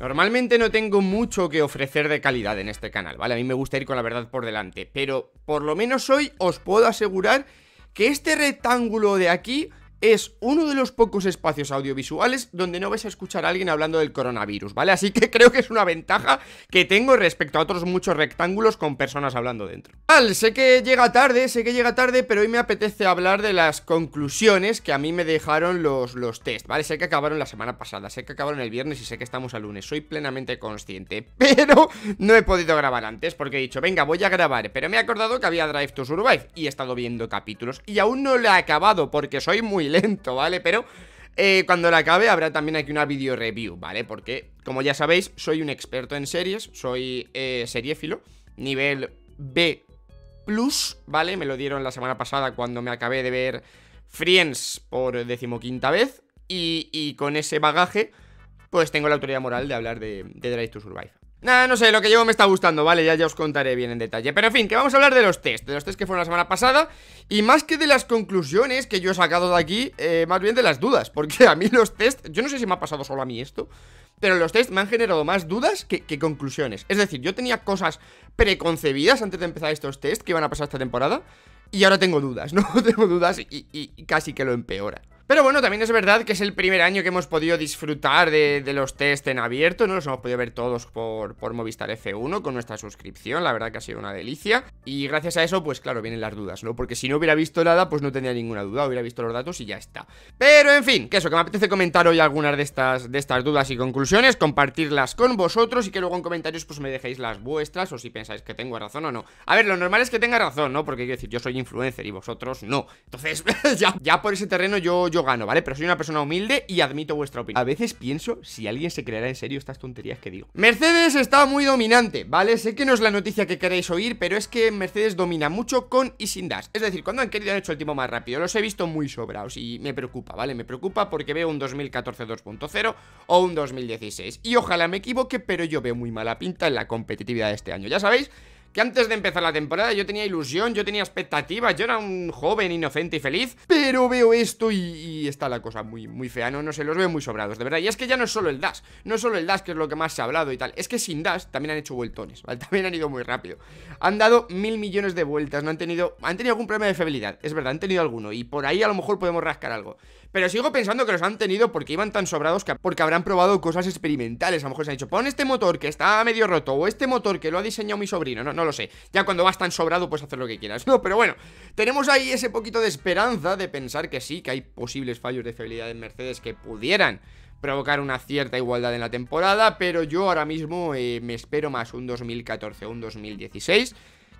Normalmente no tengo mucho que ofrecer de calidad en este canal, ¿vale? A mí me gusta ir con la verdad por delante, pero por lo menos hoy os puedo asegurar que este rectángulo de aquí es uno de los pocos espacios audiovisuales donde no vais a escuchar a alguien hablando del coronavirus, ¿vale? Así que creo que es una ventaja que tengo respecto a otros muchos rectángulos con personas hablando dentro. Vale, sé que llega tarde, sé que llega tarde, pero hoy me apetece hablar de las conclusiones que a mí me dejaron los, los test, ¿vale? Sé que acabaron la semana pasada, sé que acabaron el viernes y sé que estamos al lunes, soy plenamente consciente, pero no he podido grabar antes porque he dicho, venga, voy a grabar, pero me he acordado que había Drive to Survive y he estado viendo capítulos y aún no lo he acabado porque soy muy lento, ¿vale? Pero eh, cuando la acabe habrá también aquí una video review, ¿vale? Porque, como ya sabéis, soy un experto en series, soy eh, seriéfilo, nivel B+, ¿vale? Me lo dieron la semana pasada cuando me acabé de ver Friends por decimoquinta vez y, con ese bagaje, pues tengo la autoridad moral de hablar de, de Drive to Survive. Nada, no sé, lo que llevo me está gustando, ¿vale? Ya, ya os contaré bien en detalle. Pero en fin, que vamos a hablar de los test, de los test que fueron la semana pasada. Y más que de las conclusiones que yo he sacado de aquí, eh, más bien de las dudas. Porque a mí los test, yo no sé si me ha pasado solo a mí esto, pero los test me han generado más dudas que, conclusiones. Es decir, yo tenía cosas preconcebidas antes de empezar estos test que iban a pasar esta temporada. Y ahora tengo dudas, ¿no? tengo dudas y casi que lo empeora. Pero bueno, también es verdad que es el primer año que hemos podido disfrutar de, los test en abierto, ¿no? Los hemos podido ver todos por, por Movistar F1 con nuestra suscripción, la verdad que ha sido una delicia. Y gracias a eso, pues claro, vienen las dudas, ¿no? Porque si no hubiera visto nada, pues no tendría ninguna duda, hubiera visto los datos y ya está. Pero en fin, que eso, que me apetece comentar hoy algunas de estas, de estas dudas y conclusiones, compartirlas con vosotros y que luego en comentarios pues me dejéis las vuestras o si pensáis que tengo razón o no. A ver, lo normal es que tenga razón, ¿no? Porque quiero decir, yo soy influencer y vosotros no. Entonces, ya, ya por ese terreno yo gano, ¿vale? Pero soy una persona humilde y admito vuestra opinión A veces pienso si alguien se creerá en serio estas tonterías que digo Mercedes está muy dominante, ¿vale? Sé que no es la noticia que queréis oír, pero es que Mercedes domina mucho con y sin dash Es decir, cuando han querido han hecho el tiempo más rápido Los he visto muy sobrados y me preocupa, ¿vale? Me preocupa porque veo un 2014 2.0 o un 2016 Y ojalá me equivoque, pero yo veo muy mala pinta en la competitividad de este año, ya sabéis que antes de empezar la temporada yo tenía ilusión, yo tenía expectativas, yo era un joven inocente y feliz, pero veo esto y, está la cosa muy, muy fea, no, no sé, los veo muy sobrados, de verdad. Y es que ya no es solo el Dash, no es solo el Dash que es lo que más se ha hablado y tal, es que sin Dash también han hecho vueltones, También han ido muy rápido. Han dado mil millones de vueltas, no han tenido, han tenido algún problema de fiabilidad, es verdad, han tenido alguno y por ahí a lo mejor podemos rascar algo. Pero sigo pensando que los han tenido porque iban tan sobrados que porque habrán probado cosas experimentales. A lo mejor se han dicho, pon este motor que está medio roto o este motor que lo ha diseñado mi sobrino. No, no no lo sé. Ya cuando vas tan sobrado, puedes hacer lo que quieras, ¿no? Pero bueno, tenemos ahí ese poquito de esperanza de pensar que sí, que hay posibles fallos de fiabilidad en Mercedes que pudieran provocar una cierta igualdad en la temporada, pero yo ahora mismo eh, me espero más un 2014 o un 2016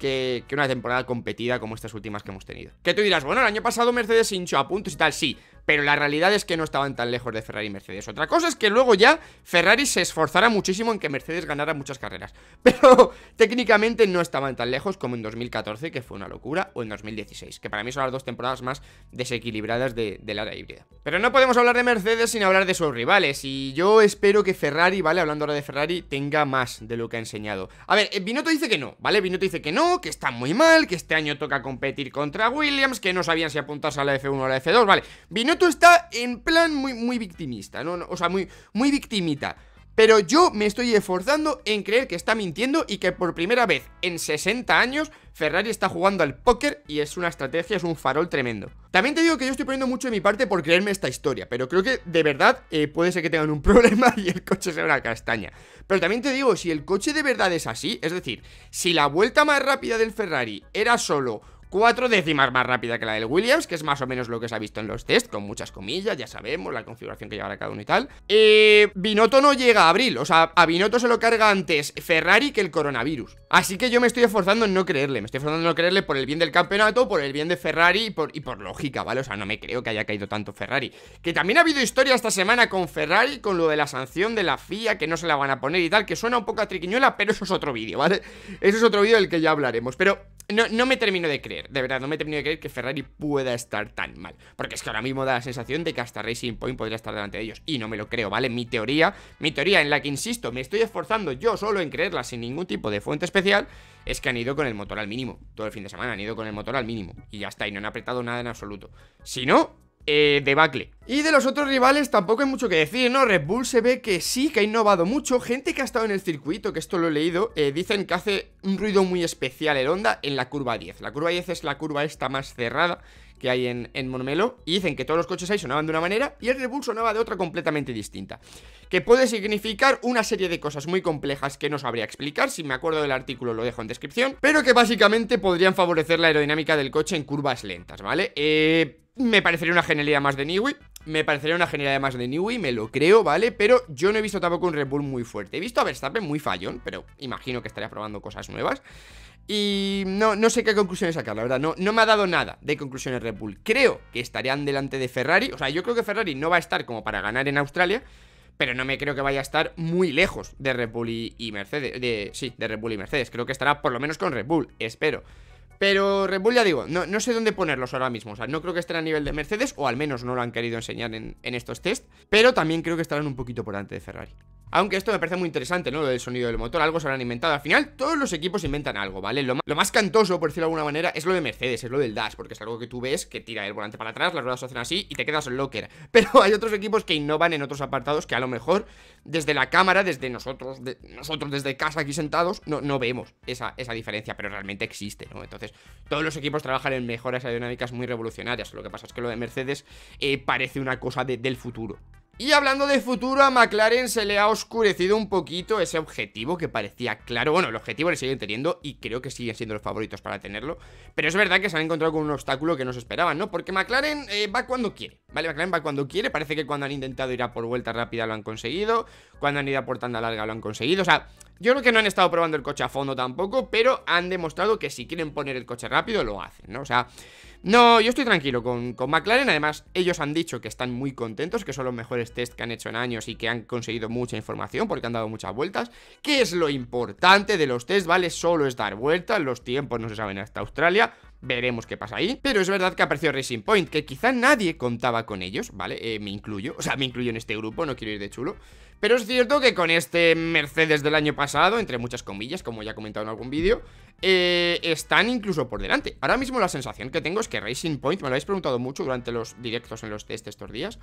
que, que una temporada competida como estas últimas que hemos tenido. Que tú dirás, bueno, el año pasado Mercedes hinchó a puntos y tal, sí, pero la realidad es que no estaban tan lejos de Ferrari y Mercedes. Otra cosa es que luego ya Ferrari se esforzara muchísimo en que Mercedes ganara muchas carreras, pero técnicamente no estaban tan lejos como en 2014, que fue una locura, o en 2016, que para mí son las dos temporadas más desequilibradas de, la área híbrida. Pero no podemos hablar de Mercedes sin hablar de sus rivales, y yo espero que Ferrari, ¿vale? Hablando ahora de Ferrari, tenga más de lo que ha enseñado. A ver, eh, Binotto dice que no, ¿vale? Binotto dice que no, que está muy mal, que este año toca competir contra Williams, que no sabían si apuntarse a la F1 o a la F2, ¿vale? Binotto esto está en plan muy, muy victimista, ¿no? O sea, muy, muy victimita. Pero yo me estoy esforzando en creer que está mintiendo y que por primera vez en 60 años Ferrari está jugando al póker y es una estrategia, es un farol tremendo. También te digo que yo estoy poniendo mucho de mi parte por creerme esta historia, pero creo que de verdad eh, puede ser que tengan un problema y el coche sea una castaña. Pero también te digo, si el coche de verdad es así, es decir, si la vuelta más rápida del Ferrari era solo cuatro décimas más rápida que la del Williams, que es más o menos lo que se ha visto en los test, con muchas comillas, ya sabemos, la configuración que llevará cada uno y tal. Eh, Binotto no llega a abril, o sea, a Binotto se lo carga antes Ferrari que el coronavirus. Así que yo me estoy esforzando en no creerle, me estoy esforzando en no creerle por el bien del campeonato, por el bien de Ferrari y por, y por lógica, ¿vale? O sea, no me creo que haya caído tanto Ferrari. Que también ha habido historia esta semana con Ferrari, con lo de la sanción de la FIA, que no se la van a poner y tal, que suena un poco a triquiñuela, pero eso es otro vídeo, ¿vale? Eso es otro vídeo del que ya hablaremos, pero... No, me termino de creer, de verdad, no me termino de creer que Ferrari pueda estar tan mal. Porque es que ahora mismo da la sensación de que hasta Racing Point podría estar delante de ellos. Y no me lo creo, ¿vale? Mi teoría, mi teoría en la que insisto, me estoy esforzando yo solo en creerla sin ningún tipo de fuente especial, es que han ido con el motor al mínimo. Todo el fin de semana han ido con el motor al mínimo. Y ya está, y no han apretado nada en absoluto. Si no, eh, debacle. Y de los otros rivales tampoco hay mucho que decir, ¿no? Red Bull se ve que sí, que ha innovado mucho. Gente que ha estado en el circuito, que esto lo he leído, eh, dicen que hace un ruido muy especial el Honda en la curva 10. La curva 10 es la curva esta más cerrada que hay en, en Y dicen que todos los coches ahí sonaban de una manera y el Red Bull sonaba de otra completamente distinta. Que puede significar una serie de cosas muy complejas que no sabría explicar. Si me acuerdo del artículo lo dejo en descripción. Pero que básicamente podrían favorecer la aerodinámica del coche en curvas lentas, ¿vale? Eh me parecería una genialidad más de Newey, Me parecería una genialidad más de Newey, me lo creo, ¿vale? Pero yo no he visto tampoco un Red Bull muy fuerte. He visto a Verstappen muy fallón, pero imagino que estaría probando cosas nuevas. Y no, no sé qué conclusiones sacar, la verdad. No, no me ha dado nada de conclusiones Red Bull. Creo que estarían delante de Ferrari. O sea, yo creo que Ferrari no va a estar como para ganar en Australia pero no me creo que vaya a estar muy lejos de Red Bull y, Mercedes. sí, de Red Bull y Mercedes. Creo que estará por lo menos con Red Bull, espero. Pero Red Bull, ya digo, no, sé dónde ponerlos ahora mismo. O sea, no creo que estén a nivel de Mercedes, o al menos no lo han querido enseñar en, en estos test. Pero también creo que estarán un poquito por delante de Ferrari. Aunque esto me parece muy interesante, ¿no? Lo del sonido del motor, algo se han inventado. Al final, todos los equipos inventan algo, ¿vale? Lo, más cantoso, por decirlo de alguna manera, es lo de Mercedes, es lo del dash, porque es algo que tú ves que tira el volante para atrás, las ruedas se hacen así y te quedas locker. Pero hay otros equipos que innovan en otros apartados que a lo mejor desde la cámara, desde nosotros, nosotros desde casa aquí sentados, no, no vemos esa, esa diferencia, pero realmente existe, ¿no? Entonces, todos los equipos trabajan en mejoras aerodinámicas muy revolucionarias. Lo que pasa es que lo de Mercedes eh, parece una cosa del futuro. Y hablando de futuro, a McLaren se le ha oscurecido un poquito ese objetivo que parecía claro. Bueno, el objetivo le siguen teniendo y creo que siguen siendo los favoritos para tenerlo. Pero es verdad que se han encontrado con un obstáculo que no se esperaban, ¿no? Porque McLaren eh, va cuando quiere, ¿vale? McLaren va cuando quiere. Parece que cuando han intentado ir a por vuelta rápida lo han conseguido. Cuando han ido a por tanda larga lo han conseguido. O sea, yo creo que no han estado probando el coche a fondo tampoco, pero han demostrado que si quieren poner el coche rápido, lo hacen, ¿no? O sea, no, yo estoy tranquilo con, McLaren. Además, ellos han dicho que están muy contentos, que son los mejores test que han hecho en años y que han conseguido mucha información porque han dado muchas vueltas. ¿Qué es lo importante de los test? ¿Vale? Solo es dar vueltas, los tiempos no se saben hasta Australia veremos qué pasa ahí. Pero es verdad que apareció Racing Point, que quizá nadie contaba con ellos, ¿vale? Eh, me incluyo, o sea, me incluyo en este grupo, no quiero ir de chulo. Pero es cierto que con este Mercedes del año pasado, entre muchas comillas, como ya he comentado en algún vídeo, eh, están incluso por delante. Ahora mismo la sensación que tengo es que Racing Point, me lo habéis preguntado mucho durante los directos en los test estos días,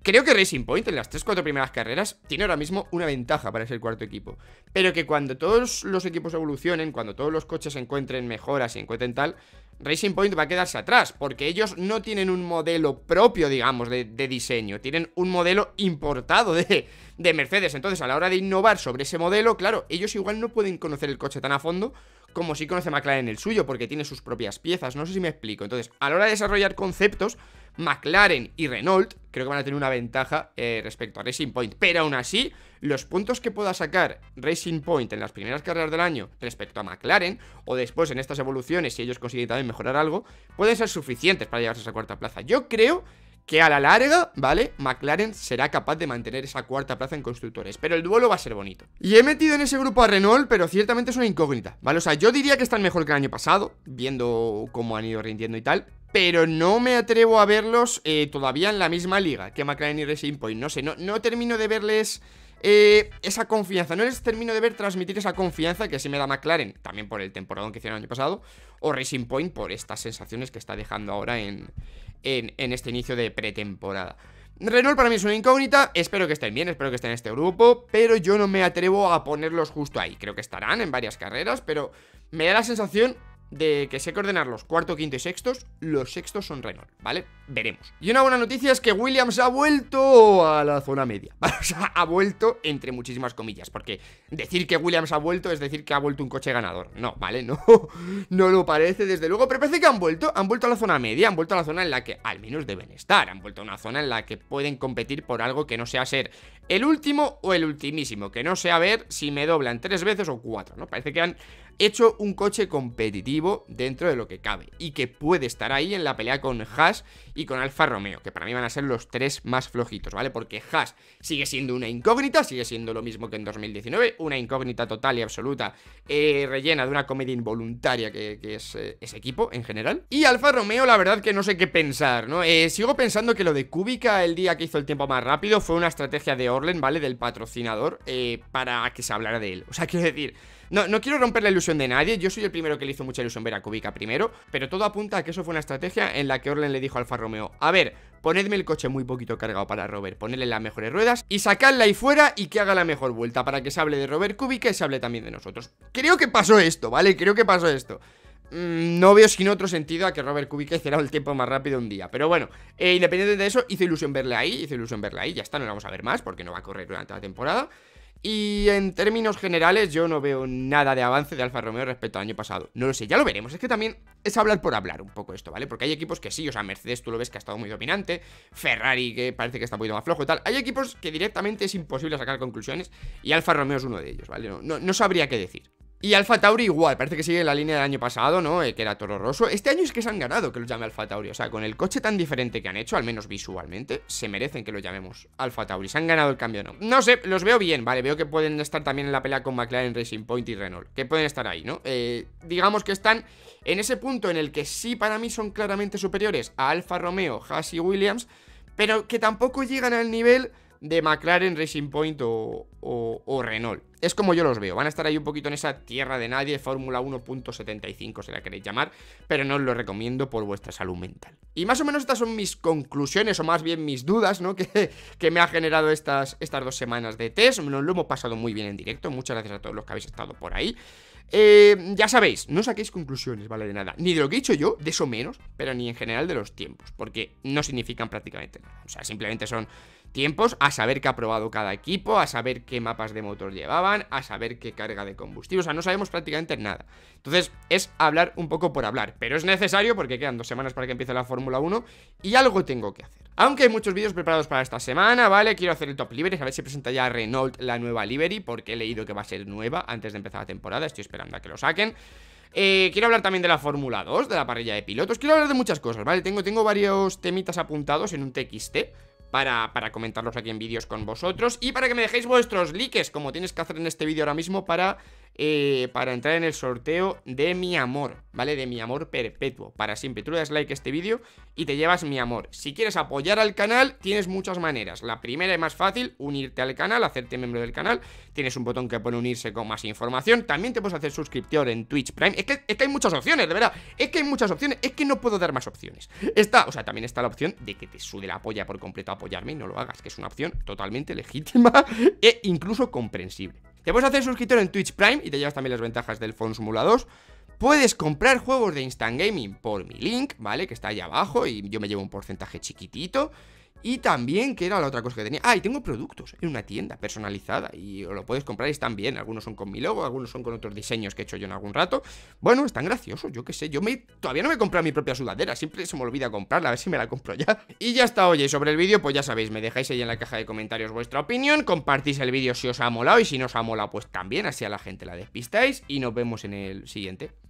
Creo que Racing Point en las 3-4 primeras carreras tiene ahora mismo una ventaja para ser cuarto equipo. Pero que cuando todos los equipos evolucionen, cuando todos los coches encuentren mejoras y encuentren tal, Racing Point va a quedarse atrás, porque ellos no tienen un modelo propio, digamos, de, diseño, tienen un modelo importado de Mercedes. Entonces, a la hora de innovar sobre ese modelo, claro, ellos igual no pueden conocer el coche tan a fondo como si conoce McLaren el suyo, porque tiene sus propias piezas, no sé si me explico. Entonces, a la hora de desarrollar conceptos, McLaren y Renault creo que van a tener una ventaja eh, respecto a Racing Point. Pero aún así, los puntos que pueda sacar Racing Point en las primeras carreras del año respecto a McLaren, o después en estas evoluciones, si ellos consiguen también mejorar algo, pueden ser suficientes para llevarse a esa cuarta plaza. Yo creo que a la larga, ¿vale? McLaren será capaz de mantener esa cuarta plaza en constructores, pero el duelo va a ser bonito. Y he metido en ese grupo a Renault, pero ciertamente es una incógnita, ¿vale? O sea, yo diría que están mejor que el año pasado, viendo cómo han ido rindiendo y tal, pero no me atrevo a verlos eh, todavía en la misma liga que McLaren y Racing Point, no sé, no termino de verles eh, esa confianza. No les termino de ver transmitir esa confianza que sí me da McLaren, también por el temporadón que hicieron el año pasado, o Racing Point por estas sensaciones que está dejando ahora en, en, en este inicio de pretemporada. Renault para mí es una incógnita, espero que estén bien, espero que estén en este grupo, pero yo no me atrevo a ponerlos justo ahí. Creo que estarán en varias carreras, pero me da la sensación de que sé que ordenar los cuarto, quinto y sextos, los sextos son Renault, ¿vale? Veremos. Y una buena noticia es que Williams ha vuelto a la zona media. o sea, ha vuelto entre muchísimas comillas, porque decir que Williams ha vuelto es decir que ha vuelto un coche ganador. No, ¿vale? No, no lo parece, desde luego, pero parece que han vuelto, han vuelto a la zona media, han vuelto a la zona en la que al menos deben estar, han vuelto a una zona en la que pueden competir por algo que no sea ser el último o el ultimísimo, que no sea ver si me doblan tres veces o cuatro, ¿no? Parece que han, hecho un coche competitivo dentro de lo que cabe y que puede estar ahí en la pelea con Haas y con Alfa Romeo, que para mí van a ser los tres más flojitos, ¿vale? Porque Haas sigue siendo una incógnita, sigue siendo lo mismo que en 2019, una incógnita total y absoluta, eh, rellena de una comedia involuntaria que, es eh, ese equipo en general. Y Alfa Romeo, la verdad que no sé qué pensar, ¿no? Eh, sigo pensando que lo de Kubica el día que hizo el tiempo más rápido fue una estrategia de Orlen, ¿vale? Del patrocinador para que se hablara de él. O sea, quiero decir... No, no quiero romper la ilusión de nadie, yo soy el primero que le hizo mucha ilusión ver a Kubica primero, pero todo apunta a que eso fue una estrategia en la que Orlen le dijo a Alfa Romeo, a ver, ponedme el coche muy poquito cargado para Robert, ponedle las mejores ruedas y sacadla ahí fuera y que haga la mejor vuelta para que se hable de Robert Kubica y se hable también de nosotros. Creo que pasó esto, ¿vale? Creo que pasó esto. Mm, no veo sin otro sentido a que Robert Kubica hiciera el tiempo más rápido un día. Pero bueno, eh, independiente de eso, hizo ilusión verle ahí, hizo ilusión verle ahí. Ya está, no la vamos a ver más porque no va a correr durante la temporada. Y en términos generales yo no veo nada de avance de Alfa Romeo respecto al año pasado. No lo sé, ya lo veremos. Es que también es hablar por hablar un poco esto, ¿vale? Porque hay equipos que sí, o sea, Mercedes tú lo ves que ha estado muy dominante, Ferrari que parece que está un poquito más flojo y tal. Hay equipos que directamente es imposible sacar conclusiones y Alfa Romeo es uno de ellos, ¿vale? No, no sabría qué decir. Y Alfa Tauri igual, parece que sigue la línea del año pasado, ¿no? Eh, que era Toro Rosso. Este año es que se han ganado que los llame Alfa Tauri. O sea, con el coche tan diferente que han hecho, al menos visualmente, se merecen que lo llamemos Alfa Tauri. Se han ganado el cambio, No No sé, los veo bien, ¿vale? Veo que pueden estar también en la pelea con McLaren, Racing Point y Renault. Que pueden estar ahí, ¿no? Eh, digamos que están en ese punto en el que sí para mí son claramente superiores a Alfa Romeo, Haas y Williams, pero que tampoco llegan al nivel de McLaren, Racing Point o, Renault. Es como yo los veo, van a estar ahí un poquito en esa tierra de nadie, Fórmula 1.75 se la queréis llamar, pero no os lo recomiendo por vuestra salud mental. Y más o menos estas son mis conclusiones, o más bien mis dudas, ¿no? Que, que me ha generado estas, estas dos semanas de test, nos lo hemos pasado muy bien en directo, muchas gracias a todos los que habéis estado por ahí. Eh, ya sabéis, no saquéis conclusiones, ¿vale? De nada. Ni de lo que he dicho yo, de eso menos, pero ni en general de los tiempos, porque no significan prácticamente nada. O sea, simplemente son tiempos, a saber qué ha probado cada equipo, a saber qué mapas de motor llevaban, a saber qué carga de combustible, o sea, no sabemos prácticamente nada. Entonces, es hablar un poco por hablar, pero es necesario porque quedan dos semanas para que empiece la Fórmula 1 y algo tengo que hacer. Aunque hay muchos vídeos preparados para esta semana, ¿vale? Quiero hacer el top livery, a ver si presenta ya Renault la nueva livery, porque he leído que va a ser nueva antes de empezar la temporada, estoy esperando a que lo saquen. Eh, quiero hablar también de la Fórmula 2, de la parrilla de pilotos. Quiero hablar de muchas cosas, ¿vale? Tengo, tengo varios temitas apuntados en un TXT para, para comentarlos aquí en vídeos con vosotros y para que me dejéis vuestros likes, como tienes que hacer en este vídeo ahora mismo para eh, para entrar en el sorteo de mi amor, ¿vale? De mi amor perpetuo, para siempre. Tú le das like a este vídeo y te llevas mi amor. Si quieres apoyar al canal, tienes muchas maneras. La primera y más fácil, unirte al canal, hacerte miembro del canal. Tienes un botón que pone unirse con más información. También te puedes hacer suscriptor en Twitch Prime. Es que, hay muchas opciones, de verdad. Es que hay muchas opciones. Es que no puedo dar más opciones. Está, o sea, también está la opción de que te sude la polla por completo apoyarme y no lo hagas, que es una opción totalmente legítima e incluso comprensible. Te puedes hacer suscriptor en Twitch Prime y te llevas también las ventajas del Phone 2. Puedes comprar juegos de Instant Gaming por mi link, ¿vale? Que está ahí abajo y yo me llevo un porcentaje chiquitito. Y también, que era la otra cosa que tenía. Ah, y tengo productos en una tienda personalizada. Y lo puedes comprar y están bien. Algunos son con mi logo, algunos son con otros diseños que he hecho yo en algún rato. Bueno, están graciosos, yo qué sé. Yo todavía no me he comprado mi propia sudadera. Siempre se me olvida comprarla. A ver si me la compro ya. Y ya está, oye. Sobre el vídeo, pues ya sabéis, me dejáis ahí en la caja de comentarios vuestra opinión. Compartís el vídeo si os ha molado. Y si no os ha molado, pues también. Así a la gente la despistáis. Y nos vemos en el siguiente.